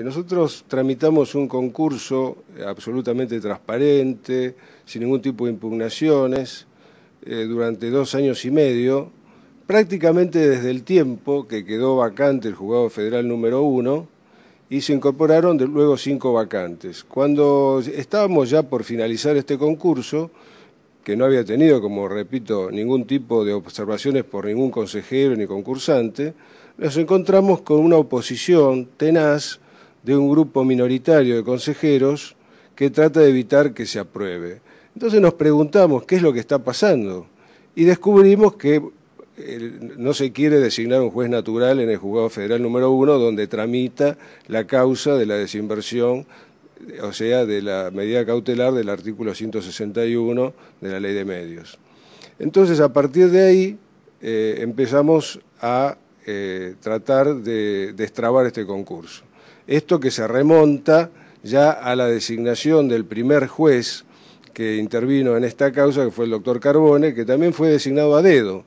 Nosotros tramitamos un concurso absolutamente transparente, sin ningún tipo de impugnaciones, eh, durante dos años y medio, prácticamente desde el tiempo que quedó vacante el juzgado federal número uno, y se incorporaron luego cinco vacantes. Cuando estábamos ya por finalizar este concurso, que no había tenido, como repito, ningún tipo de observaciones por ningún consejero ni concursante, nos encontramos con una oposición tenaz de un grupo minoritario de consejeros que trata de evitar que se apruebe. Entonces nos preguntamos qué es lo que está pasando y descubrimos que eh, no se quiere designar un juez natural en el juzgado federal número uno donde tramita la causa de la desinversión, eh, o sea, de la medida cautelar del artículo 161 de la ley de medios. Entonces, a partir de ahí, eh, empezamos a tratar de destrabar este concurso. Esto que se remonta ya a la designación del primer juez que intervino en esta causa, que fue el doctor Carbone, que también fue designado a dedo.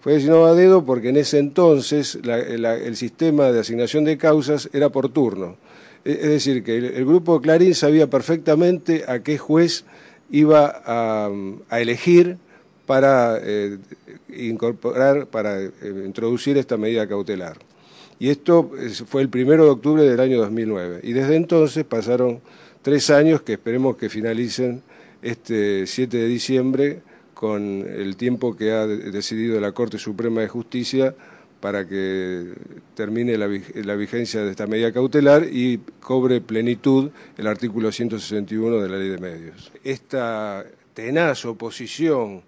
Fue designado a dedo porque en ese entonces el sistema de asignación de causas era por turno. E, es decir, que el, grupo Clarín sabía perfectamente a qué juez iba a, elegir para eh, incorporar, para eh, introducir esta medida cautelar. Y esto fue el primero de octubre del año 2009. Y desde entonces pasaron tres años que esperemos que finalicen este 7 de diciembre con el tiempo que ha decidido la Corte Suprema de Justicia para que termine la, la vigencia de esta medida cautelar y cobre plenitud el artículo 161 de la Ley de Medios. Esta tenaz oposición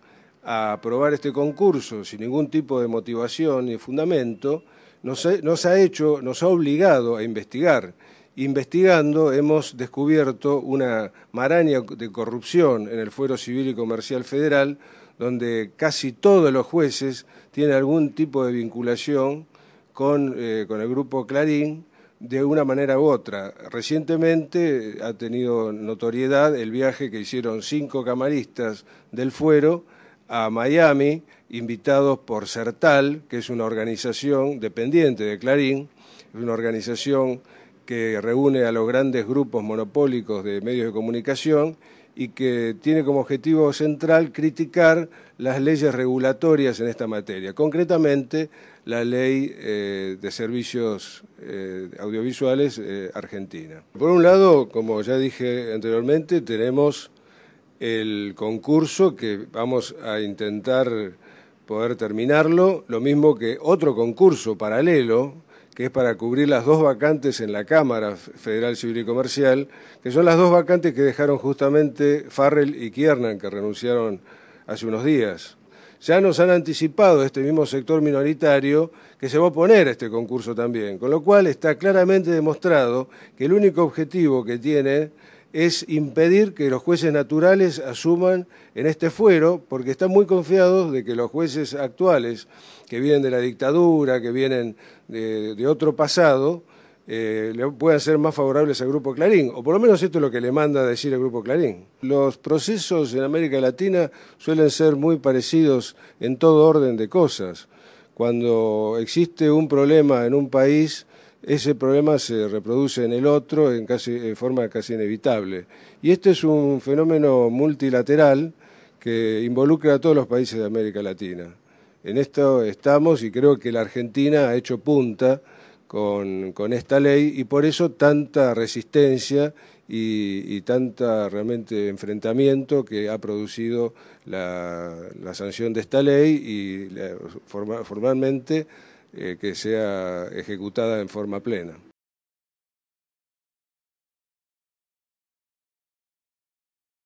a aprobar este concurso sin ningún tipo de motivación ni fundamento nos, ha hecho, nos ha obligado a investigar. Investigando hemos descubierto una maraña de corrupción en el Fuero Civil y Comercial Federal, donde casi todos los jueces tienen algún tipo de vinculación con, eh, con el grupo Clarín de una manera u otra. Recientemente eh, ha tenido notoriedad el viaje que hicieron cinco camaristas del fuero a Miami invitados por CERTAL, que es una organización dependiente de Clarín, es una organización que reúne a los grandes grupos monopólicos de medios de comunicación y que tiene como objetivo central criticar las leyes regulatorias en esta materia, concretamente la ley eh, de servicios eh, audiovisuales eh, argentina. Por un lado, como ya dije anteriormente, tenemos el concurso que vamos a intentar poder terminarlo, lo mismo que otro concurso paralelo, que es para cubrir las dos vacantes en la Cámara Federal Civil y Comercial, que son las dos vacantes que dejaron justamente Farrell y Kiernan, que renunciaron hace unos días. Ya nos han anticipado este mismo sector minoritario que se va a oponer a este concurso también, con lo cual está claramente demostrado que el único objetivo que tiene es impedir que los jueces naturales asuman en este fuero, porque están muy confiados de que los jueces actuales, que vienen de la dictadura, que vienen de, otro pasado, eh, le puedan ser más favorables al Grupo Clarín, o por lo menos esto es lo que le manda a decir el Grupo Clarín. Los procesos en América Latina suelen ser muy parecidos en todo orden de cosas. Cuando existe un problema en un país, ese problema se reproduce en el otro en forma casi inevitable. Y este es un fenómeno multilateral que involucra a todos los países de América Latina. En esto estamos y creo que la Argentina ha hecho punta con, esta ley y por eso tanta resistencia y, tanta realmente enfrentamiento que ha producido la, sanción de esta ley y eh, formalmente eh, que sea ejecutada en forma plena.